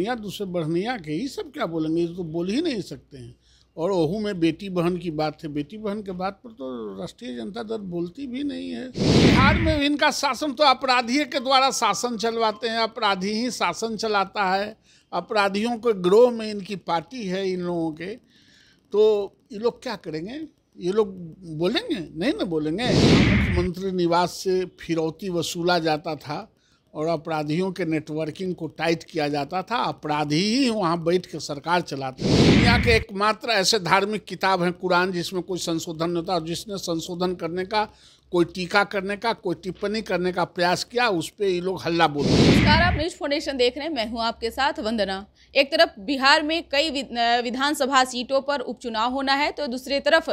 बढ़निया दूसरे बढ़निया के ही सब क्या बोलेंगे तो बोल ही नहीं सकते हैं और ओहू में बेटी बहन की बात है बेटी बहन के बात पर तो राष्ट्रीय जनता दल बोलती भी नहीं है बिहार में इनका शासन तो अपराधी के द्वारा शासन चलवाते हैं अपराधी ही शासन चलाता है अपराधियों के ग्रोह में इनकी पार्टी है इन लोगों के तो ये लोग क्या करेंगे ये लोग बोलेंगे नहीं ना बोलेंगे मुख्यमंत्री निवास से फिरौती वसूला जाता था और अपराधियों के नेटवर्किंग को टाइट किया जाता था अपराधी ही वहाँ बैठ के सरकार चलाते दुनिया के एकमात्र ऐसे धार्मिक किताब है कुरान जिसमें कोई संशोधन नहीं होता और जिसने संशोधन करने का कोई टीका करने का कोई टिप्पणी करने का प्रयास किया उस पर ये लोग हल्ला बोल नमस्कार आप न्यूज फाउंडेशन देख रहे हैं मैं हूँ आपके साथ वंदना एक तरफ बिहार में कई विधानसभा सीटों पर उपचुनाव होना है तो दूसरी तरफ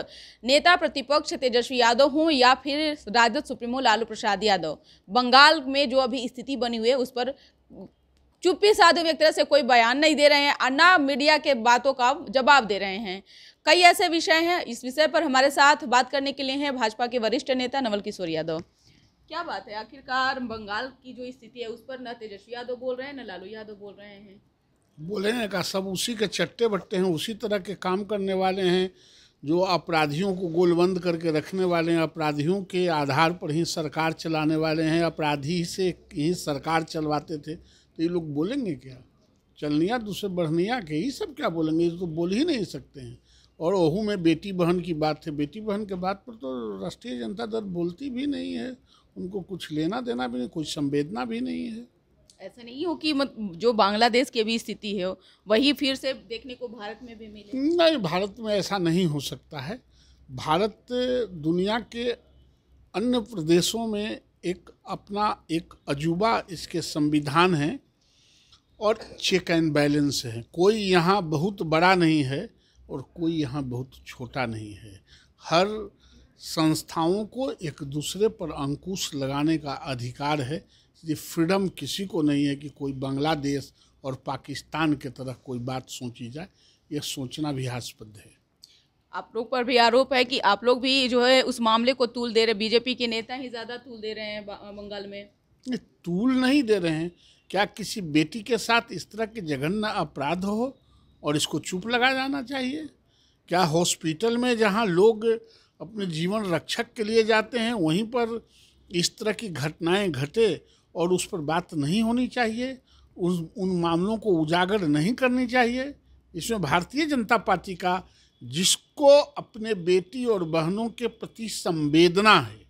नेता प्रतिपक्ष तेजस्वी यादव हों या फिर राजद सुप्रीमो लालू प्रसाद यादव बंगाल में जो अभी स्थिति बनी हुई है उस पर चुप्पी साधु एक तरह से कोई बयान नहीं दे रहे हैं और ना मीडिया के बातों का जवाब दे रहे हैं कई ऐसे विषय हैं इस विषय पर हमारे साथ बात करने के लिए हैं भाजपा के वरिष्ठ नेता नवल किशोर यादव क्या बात है आखिरकार बंगाल की जो स्थिति है उस पर न तेजस्वी यादव बोल रहे हैं न लालू यादव बोल रहे हैं बोले हैं का सब उसी के चट्टे बट्टे हैं उसी तरह के काम करने वाले हैं जो अपराधियों को गोलबंद करके रखने वाले हैं अपराधियों के आधार पर ही सरकार चलाने वाले हैं अपराधी से ही सरकार चलवाते थे तो ये लोग बोलेंगे क्या चलनिया दूसरे बढ़निया के ये सब क्या बोलेंगे ये तो बोल ही नहीं सकते हैं और ओहू में बेटी बहन की बात है बेटी बहन के बात पर तो राष्ट्रीय जनता दल बोलती भी नहीं है उनको कुछ लेना देना भी नहीं कुछ संवेदना भी नहीं है ऐसा नहीं हो कि मत जो बांग्लादेश की भी स्थिति है वही फिर से देखने को भारत में भी मिले नहीं भारत में ऐसा नहीं हो सकता है भारत दुनिया के अन्य प्रदेशों में एक अपना एक अजूबा इसके संविधान है और चेक एंड बैलेंस है कोई यहाँ बहुत बड़ा नहीं है और कोई यहाँ बहुत छोटा नहीं है हर संस्थाओं को एक दूसरे पर अंकुश लगाने का अधिकार है ये फ्रीडम किसी को नहीं है कि कोई बांग्लादेश और पाकिस्तान के तरह कोई बात सोची जाए यह सोचना भी हास्पद है आप लोग पर भी आरोप है कि आप लोग भी जो है उस मामले को तूल दे रहे बीजेपी के नेता ही ज़्यादा तूल दे रहे हैं बंगाल में तूल नहीं दे रहे हैं क्या किसी बेटी के साथ इस तरह के जघन्य अपराध हो और इसको चुप लगा जाना चाहिए क्या हॉस्पिटल में जहाँ लोग अपने जीवन रक्षक के लिए जाते हैं वहीं पर इस तरह की घटनाएं घटे और उस पर बात नहीं होनी चाहिए उस उन मामलों को उजागर नहीं करनी चाहिए इसमें भारतीय जनता पार्टी का जिसको अपने बेटी और बहनों के प्रति संवेदना है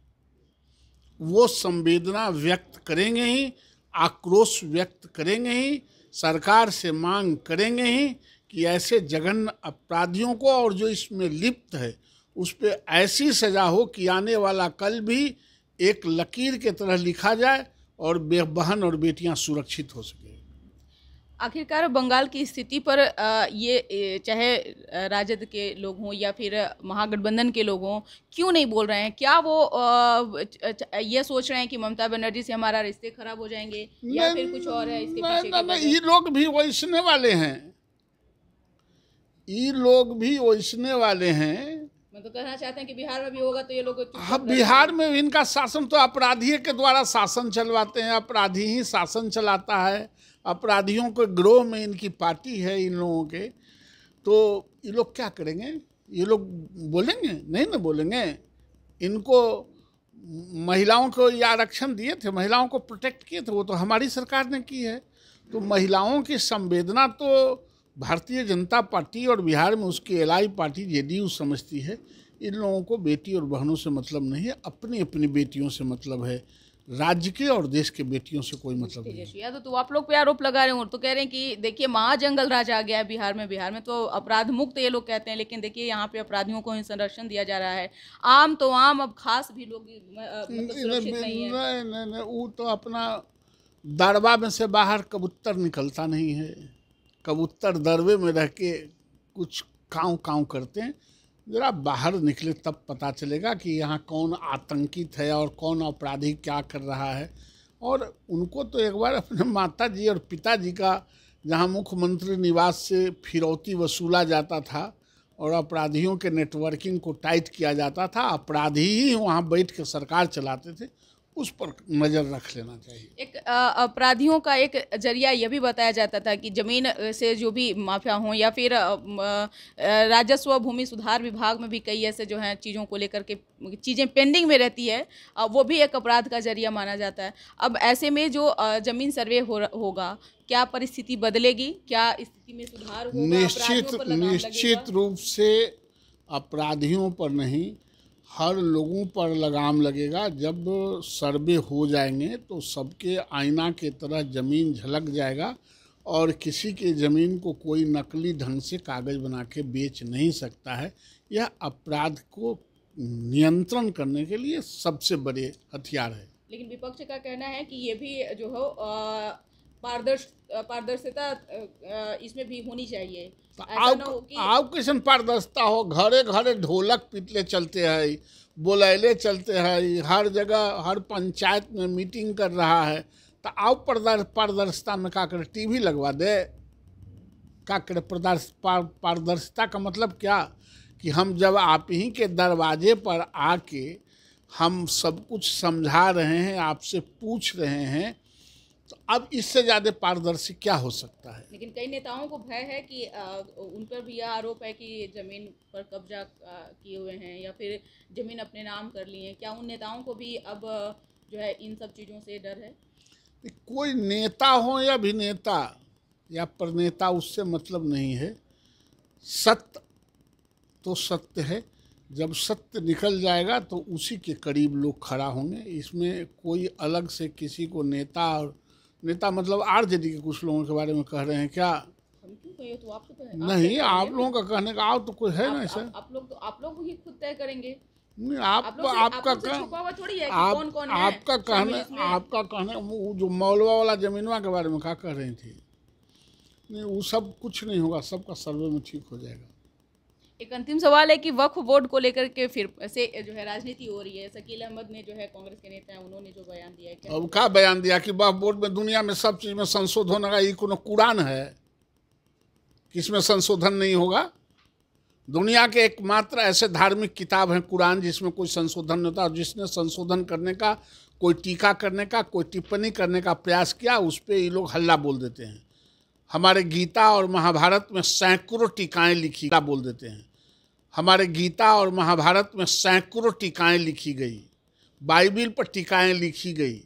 वो संवेदना व्यक्त करेंगे ही आक्रोश व्यक्त करेंगे ही सरकार से मांग करेंगे ही कि ऐसे जघन अपराधियों को और जो इसमें लिप्त है उस पर ऐसी सजा हो कि आने वाला कल भी एक लकीर के तरह लिखा जाए और बहन और बेटियां सुरक्षित हो सके आखिरकार बंगाल की स्थिति पर ये चाहे राजद के लोग हों या फिर महागठबंधन के लोग हों क्यों नहीं बोल रहे हैं क्या वो ये सोच रहे हैं कि ममता बनर्जी से हमारा रिश्ते खराब हो जाएंगे या फिर कुछ और है इसके पीछे ये लोग भी वो इसने वाले हैं ये लोग भी वैसने वाले हैं तो कहना चाहते हैं कि बिहार में भी होगा तो ये लोग हाँ बिहार में भी इनका शासन तो अपराधी के द्वारा शासन चलवाते हैं अपराधी ही शासन चलाता है अपराधियों के ग्रोह में इनकी पार्टी है इन लोगों के तो ये लोग क्या करेंगे ये लोग बोलेंगे नहीं ना बोलेंगे इनको महिलाओं को ये आरक्षण दिए थे महिलाओं को प्रोटेक्ट किए थे वो तो हमारी सरकार ने की है तो महिलाओं की संवेदना तो भारतीय जनता पार्टी और बिहार में उसकी एलाई पार्टी जेडीयू समझती है इन लोगों को बेटी और बहनों से मतलब नहीं है अपनी अपनी बेटियों से मतलब है राज्य के और देश के बेटियों से कोई मतलब नहीं है तो, तो आप लोग पे आरोप लगा रहे हो तो कह रहे हैं कि देखिए महाजंगल राज आ गया है बिहार में बिहार में तो अपराध मुक्त ये लोग कहते हैं लेकिन देखिए यहाँ पे अपराधियों को संरक्षण दिया जा रहा है आम तो आम अब खास भी लोग मतलब नहीं वो तो अपना दरबा में से बाहर कबूतर निकलता नहीं है कबूतर दरवे में रह के कुछ काँव काँव करते हैं ज़रा बाहर निकले तब पता चलेगा कि यहाँ कौन आतंकित है और कौन अपराधी क्या कर रहा है और उनको तो एक बार अपने माता जी और पिताजी का जहाँ मुख्यमंत्री निवास से फिरौती वसूला जाता था और अपराधियों के नेटवर्किंग को टाइट किया जाता था अपराधी ही वहाँ बैठ के सरकार चलाते थे उस पर नज़र रख लेना चाहिए एक अपराधियों का एक जरिया यह भी बताया जाता था कि ज़मीन से जो भी माफिया हों या फिर राजस्व भूमि सुधार विभाग में भी कई ऐसे जो है चीज़ों को लेकर के चीज़ें पेंडिंग में रहती है वो भी एक अपराध का जरिया माना जाता है अब ऐसे में जो ज़मीन सर्वे हो होगा क्या परिस्थिति बदलेगी क्या स्थिति में सुधार होगा निश्चित निश्चित रूप से अपराधियों पर नहीं हर लोगों पर लगाम लगेगा जब सर्वे हो जाएंगे तो सबके आईना के तरह ज़मीन झलक जाएगा और किसी के ज़मीन को कोई नकली ढंग से कागज़ बना के बेच नहीं सकता है यह अपराध को नियंत्रण करने के लिए सबसे बड़े हथियार है लेकिन विपक्ष का कहना है कि ये भी जो हो पारदर्श पारदर्शिता इसमें भी होनी चाहिए तो आप किसान पारदर्शिता हो घरे घरे ढोलक पीटले चलते हैं बोलैले चलते हैं हर जगह हर पंचायत में मीटिंग कर रहा है तो आओ पारदर्शिता में का टी टीवी लगवा दे का करे पारदर्शिता का मतलब क्या कि हम जब आप ही के दरवाजे पर आके हम सब कुछ समझा रहे हैं आपसे पूछ रहे हैं तो अब इससे ज़्यादा पारदर्शी क्या हो सकता है लेकिन कई नेताओं को भय है कि उन पर भी यह आरोप है कि जमीन पर कब्जा किए हुए हैं या फिर जमीन अपने नाम कर लिए है क्या उन नेताओं को भी अब जो है इन सब चीज़ों से डर है कोई नेता हो या अभिनेता या प्रनेता उससे मतलब नहीं है सत्य तो सत्य है जब सत्य निकल जाएगा तो उसी के करीब लोग खड़ा होंगे इसमें कोई अलग से किसी को नेता और नेता मतलब आरजेडी के कुछ लोगों के बारे में कह रहे हैं क्या तो, तो नहीं तो आप लोगों का कहने का तो आप तो कुछ है ना ऐसा आप लोग तो आप लोग ही खुद तय करेंगे नहीं आप, आप आपका थोड़ी है आप, कौन कौन आपका कहने आपका कहने जो मौलवा वाला जमीनवा के बारे में क्या कह रही थी नहीं वो सब कुछ नहीं होगा सबका सर्वे में ठीक हो जाएगा एक अंतिम सवाल है कि वक्फ बोर्ड को लेकर के फिर से जो है राजनीति हो रही है शकील अहमद ने जो है कांग्रेस के नेता हैं उन्होंने जो बयान दिया है क्या क्या बयान दिया कि वक्फ बोर्ड में दुनिया में सब चीज़ में संशोधन होगा ये कोनो कुरान है कि इसमें संशोधन नहीं होगा दुनिया के एकमात्र ऐसे धार्मिक किताब हैं कुरान जिसमें कोई संशोधन नहीं होता और जिसने संशोधन करने का कोई टीका करने का कोई टिप्पणी करने का प्रयास किया उस पर ये लोग हल्ला बोल देते हैं हमारे गीता और महाभारत में सैकड़ों टीकाएं लिखी क्या बोल देते हैं हमारे गीता और महाभारत में सैकड़ों टीकाएं लिखी गई बाइबिल पर टीकाएं लिखी गई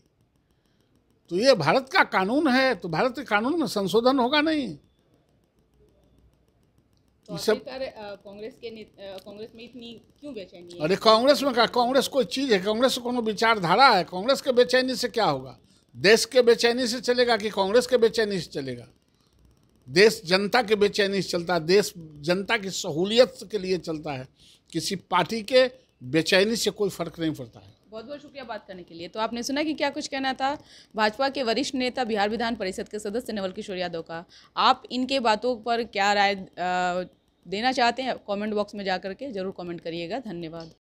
तो ये भारत का कानून है तो भारत के कानून में संशोधन होगा नहीं तो सब कांग्रेस के कांग्रेस में इतनी क्यों बेचैनी अरे कांग्रेस में क्या कांग्रेस कोई चीज़ है कांग्रेस को विचारधारा है कांग्रेस के बेचैनी से क्या होगा देश के बेचैनी से चलेगा कि कांग्रेस के बेचैनी से चलेगा देश जनता के बेचैनी से चलता है देश जनता की सहूलियत के लिए चलता है किसी पार्टी के बेचैनी से कोई फर्क नहीं पड़ता है बहुत बहुत शुक्रिया बात करने के लिए तो आपने सुना कि क्या कुछ कहना था भाजपा के वरिष्ठ नेता बिहार विधान परिषद के सदस्य नवल किशोर यादव का आप इनके बातों पर क्या राय देना चाहते हैं कमेंट बॉक्स में जा के जरूर कमेंट करिएगा धन्यवाद